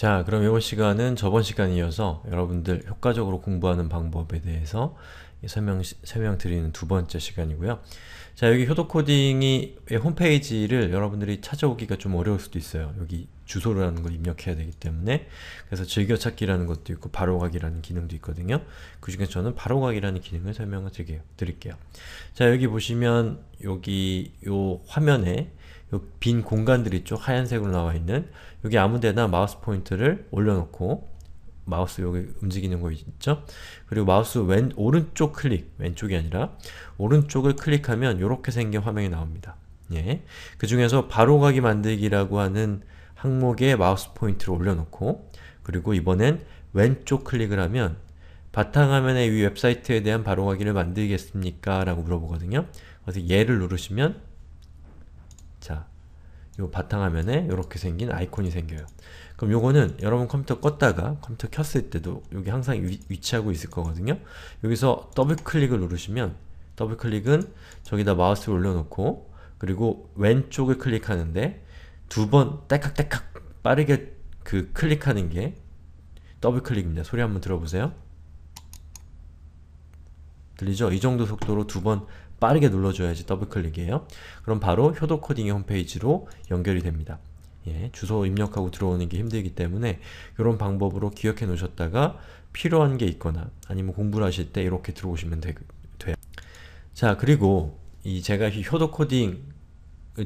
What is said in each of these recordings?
자, 그럼 이번 시간은 저번 시간 이어서 여러분들 효과적으로 공부하는 방법에 대해서 설명, 설명드리는 두 번째 시간이고요. 자, 여기 효도코딩의 홈페이지를 여러분들이 찾아오기가 좀 어려울 수도 있어요. 여기 주소라는 걸 입력해야 되기 때문에 그래서 즐겨찾기라는 것도 있고 바로가기라는 기능도 있거든요. 그 중에 저는 바로가기라는 기능을 설명을 드릴게요. 자, 여기 보시면 여기 요 화면에 빈 공간들 있죠? 하얀색으로 나와 있는 여기 아무데나 마우스 포인트를 올려놓고 마우스 여기 움직이는 거 있죠? 그리고 마우스 왼 오른쪽 클릭, 왼쪽이 아니라 오른쪽을 클릭하면 이렇게 생긴 화면이 나옵니다. 예. 그 중에서 바로가기 만들기라고 하는 항목에 마우스 포인트를 올려놓고 그리고 이번엔 왼쪽 클릭을 하면 바탕화면의 이 웹사이트에 대한 바로가기를 만들겠습니까? 라고 물어보거든요. 그래서 예를 누르시면 요 바탕화면에 이렇게 생긴 아이콘이 생겨요. 그럼 요거는 여러분 컴퓨터 껐다가 컴퓨터 켰을 때도 여기 항상 위, 치하고 있을 거거든요. 여기서 더블클릭을 누르시면 더블클릭은 저기다 마우스를 올려놓고 그리고 왼쪽을 클릭하는데 두번 딸깍딸깍 빠르게 그 클릭하는 게 더블클릭입니다. 소리 한번 들어보세요. 들리죠? 이 정도 속도로 두 번 빠르게 눌러줘야지 더블클릭이에요. 그럼 바로 효도코딩의 홈페이지로 연결이 됩니다. 예, 주소 입력하고 들어오는 게 힘들기 때문에 이런 방법으로 기억해 놓으셨다가 필요한 게 있거나 아니면 공부를 하실 때 이렇게 들어오시면 되, 돼요. 자 그리고 이 제가 효도 코딩을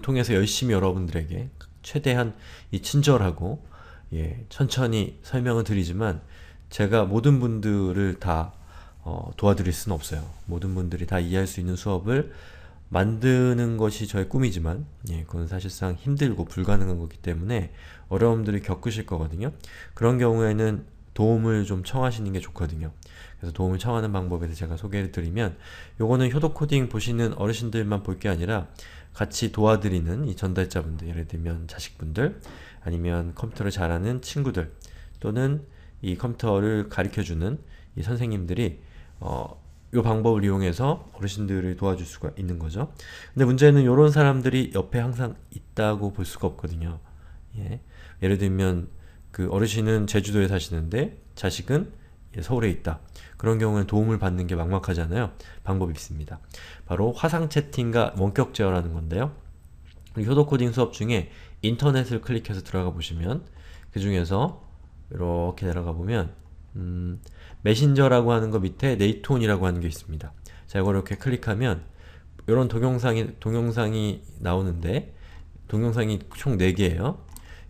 통해서 열심히 여러분들에게 최대한 이 친절하고 예, 천천히 설명을 드리지만 제가 모든 분들을 다 어, 도와드릴 수는 없어요. 모든 분들이 다 이해할 수 있는 수업을 만드는 것이 저의 꿈이지만 예, 그건 사실상 힘들고 불가능한 거기 때문에 어려움들을 겪으실 거거든요. 그런 경우에는 도움을 좀 청하시는 게 좋거든요. 그래서 도움을 청하는 방법에 대해서 제가 소개를 드리면 요거는 효도코딩 보시는 어르신들만 볼 게 아니라 같이 도와드리는 이 전달자분들 예를 들면 자식분들 아니면 컴퓨터를 잘하는 친구들 또는 이 컴퓨터를 가르쳐주는 이 선생님들이 어, 이 방법을 이용해서 어르신들을 도와줄 수가 있는 거죠. 근데 문제는 이런 사람들이 옆에 항상 있다고 볼 수가 없거든요. 예. 예를 들면 그 어르신은 제주도에 사시는데 자식은 예, 서울에 있다. 그런 경우에는 도움을 받는 게 막막하잖아요. 방법이 있습니다. 바로 화상 채팅과 원격 제어라는 건데요. 효도코딩 수업 중에 인터넷을 클릭해서 들어가 보시면 그 중에서 이렇게 내려가 보면 음, 메신저라고 하는 거 밑에 네이톤이라고 하는 게 있습니다. 자, 이걸 이렇게 클릭하면 이런 동영상이 동영상이 나오는데 동영상이 총 4개예요.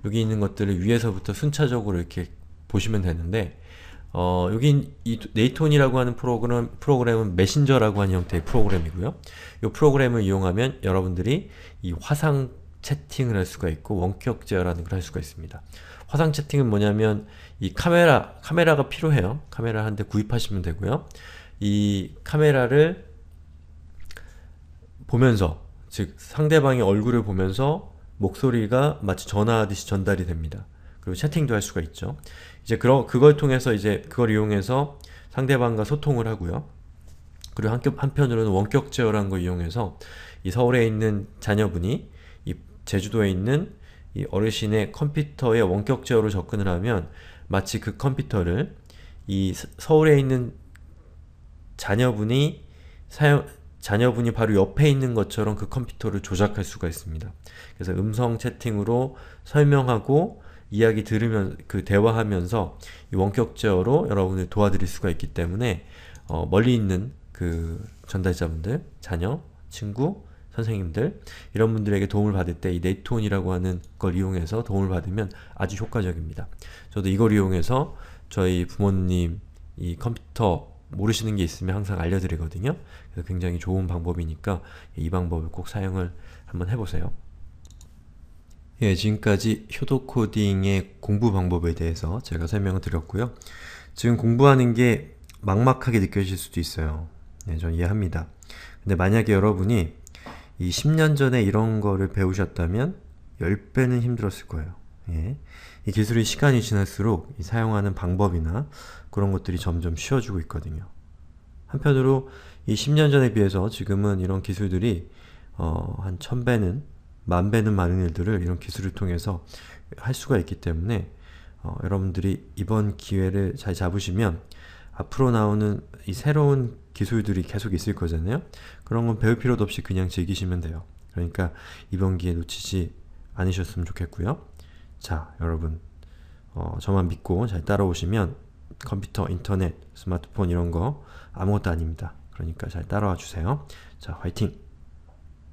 여기 있는 것들을 위에서부터 순차적으로 이렇게 보시면 되는데 어, 여기 이 네이톤이라고 하는 프로그램, 프로그램은 메신저라고 하는 형태의 프로그램이고요. 이 프로그램을 이용하면 여러분들이 이 화상 채팅을 할 수가 있고 원격 제어라는 걸 할 수가 있습니다. 화상 채팅은 뭐냐면 이 카메라, 카메라가 필요해요. 카메라 한 대 구입하시면 되고요. 이 카메라를 보면서 즉 상대방의 얼굴을 보면서 목소리가 마치 전화하듯이 전달이 됩니다. 그리고 채팅도 할 수가 있죠. 이제 그러, 그걸 통해서 이제 그걸 이용해서 상대방과 소통을 하고요. 그리고 한편, 한편으로는 원격 제어라는 걸 이용해서 이 서울에 있는 자녀분이 제주도에 있는 이 어르신의 컴퓨터에 원격제어로 접근을 하면 마치 그 컴퓨터를 이 서울에 있는 자녀분이 사용 자녀분이 바로 옆에 있는 것처럼 그 컴퓨터를 조작할 수가 있습니다. 그래서 음성 채팅으로 설명하고 이야기 들으면 그 대화하면서 원격제어로 여러분을 도와드릴 수가 있기 때문에 어, 멀리 있는 그 전달자분들, 자녀, 친구, 선생님들 이런 분들에게 도움을 받을 때 이네온이라고 하는 걸 이용해서 도움을 받으면 아주 효과적입니다. 저도 이걸 이용해서 저희 부모님 이 컴퓨터 모르시는 게 있으면 항상 알려드리거든요. 그래서 굉장히 좋은 방법이니까 이 방법을 꼭 사용을 한번 해보세요. 예, 지금까지 효도코딩의 공부 방법에 대해서 제가 설명을 드렸고요. 지금 공부하는 게 막막하게 느껴질 수도 있어요. 네, 전 이해합니다. 근데 만약에 여러분이 이 10년 전에 이런 거를 배우셨다면 10배는 힘들었을 거예요. 예. 이 기술이 시간이 지날수록 사용하는 방법이나 그런 것들이 점점 쉬워지고 있거든요. 한편으로 이 10년 전에 비해서 지금은 이런 기술들이 어, 한 1000배는, 만배는 많은 일들을 이런 기술을 통해서 할 수가 있기 때문에 어, 여러분들이 이번 기회를 잘 잡으시면 앞으로 나오는 이 새로운 기술들이 계속 있을 거잖아요? 그런 건 배울 필요도 없이 그냥 즐기시면 돼요. 그러니까 이번 기회 놓치지 않으셨으면 좋겠고요. 자, 여러분 어, 저만 믿고 잘 따라오시면 컴퓨터, 인터넷, 스마트폰 이런 거 아무것도 아닙니다. 그러니까 잘 따라와 주세요. 자, 화이팅!